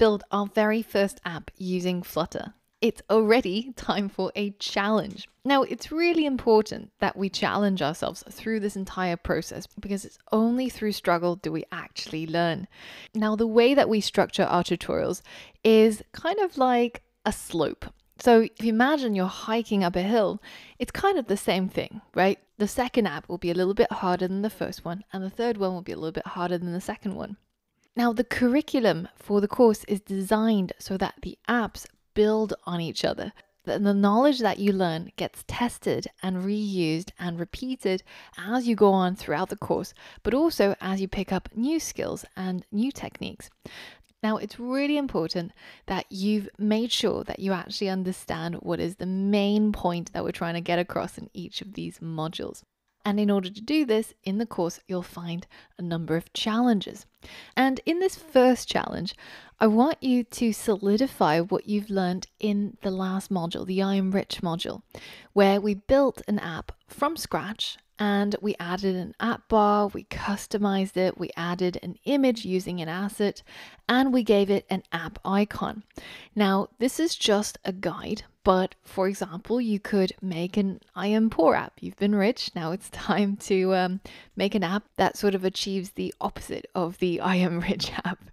build our very first app using Flutter. It's already time for a challenge. Now, it's really important that we challenge ourselves through this entire process because it's only through struggle do we actually learn. Now, the way that we structure our tutorials is kind of like a slope. So if you imagine you're hiking up a hill, it's kind of the same thing, right? The second app will be a little bit harder than the first one, and the third one will be a little bit harder than the second one. Now, the curriculum for the course is designed so that the apps build on each other. That the knowledge that you learn gets tested and reused and repeated as you go on throughout the course, but also as you pick up new skills and new techniques. Now, it's really important that you've made sure that you actually understand what is the main point that we're trying to get across in each of these modules. And in order to do this, in the course, you'll find a number of challenges. And in this first challenge, I want you to solidify what you've learned in the last module, the I Am Rich module, where we built an app from scratch and we added an app bar, we customized it, we added an image using an asset, and we gave it an app icon. Now, this is just a guide, but for example, you could make an I am poor app. You've been rich, now it's time to um, make an app that sort of achieves the opposite of the I am rich app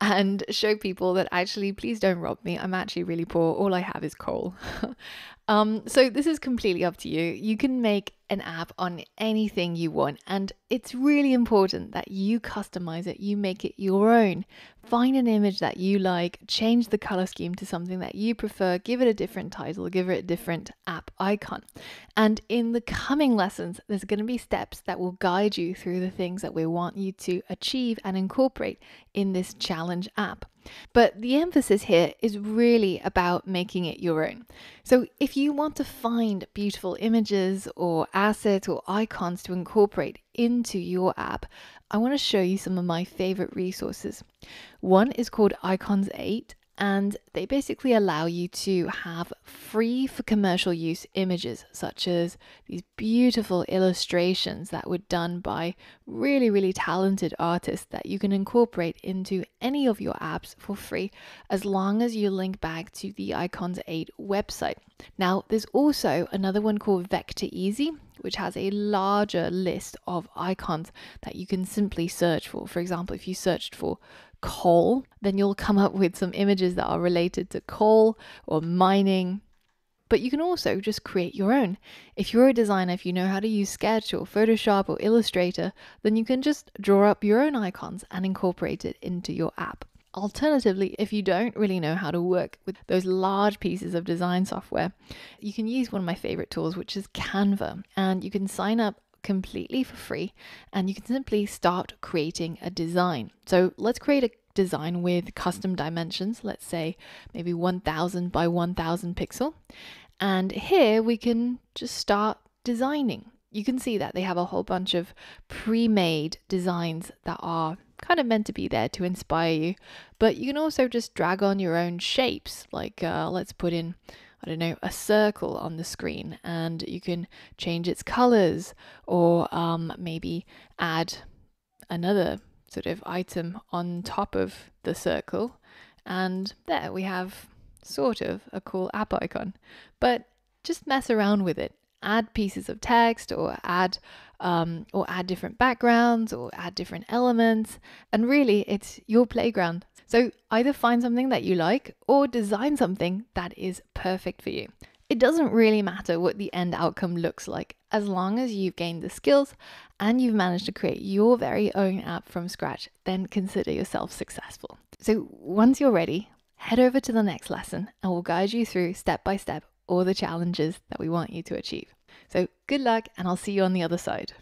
and show people that actually, please don't rob me. I'm actually really poor. All I have is coal. um, so, this is completely up to you. You can make an app on anything you want, and it's really important that you customize it, you make it your own. Find an image that you like, change the color scheme to something that you prefer, give it a different title, give it a different app icon. And in the coming lessons, there's going to be steps that will guide you through the things that we want you to achieve and incorporate in this challenge challenge app. But the emphasis here is really about making it your own. So, if you want to find beautiful images or assets or icons to incorporate into your app, I want to show you some of my favorite resources. One is called Icons 8, and they basically allow you to have free for commercial use images, such as these beautiful illustrations that were done by really, really talented artists that you can incorporate into any of your apps for free as long as you link back to the Icons 8 website. Now, there's also another one called Vector Easy which has a larger list of icons that you can simply search for. For example, if you searched for coal, then you'll come up with some images that are related to coal or mining. But you can also just create your own. If you're a designer, if you know how to use Sketch or Photoshop or Illustrator, then you can just draw up your own icons and incorporate it into your app. Alternatively, if you don't really know how to work with those large pieces of design software, you can use one of my favorite tools, which is Canva, and you can sign up completely for free and you can simply start creating a design. So let's create a design with custom dimensions, let's say maybe 1000 by 1000 pixel. And here we can just start designing. You can see that they have a whole bunch of pre made designs that are kind of meant to be there to inspire you, but you can also just drag on your own shapes. Like, uh, let's put in, I don't know, a circle on the screen and you can change its colors or um, maybe add another sort of item on top of the circle. And there we have sort of a cool app icon. But just mess around with it add pieces of text or add um, or add different backgrounds or add different elements. And really, it's your playground. So either find something that you like or design something that is perfect for you. It doesn't really matter what the end outcome looks like as long as you've gained the skills and you've managed to create your very own app from scratch, then consider yourself successful. So once you're ready, head over to the next lesson and we'll guide you through step by step all the challenges that we want you to achieve. So good luck, and I'll see you on the other side.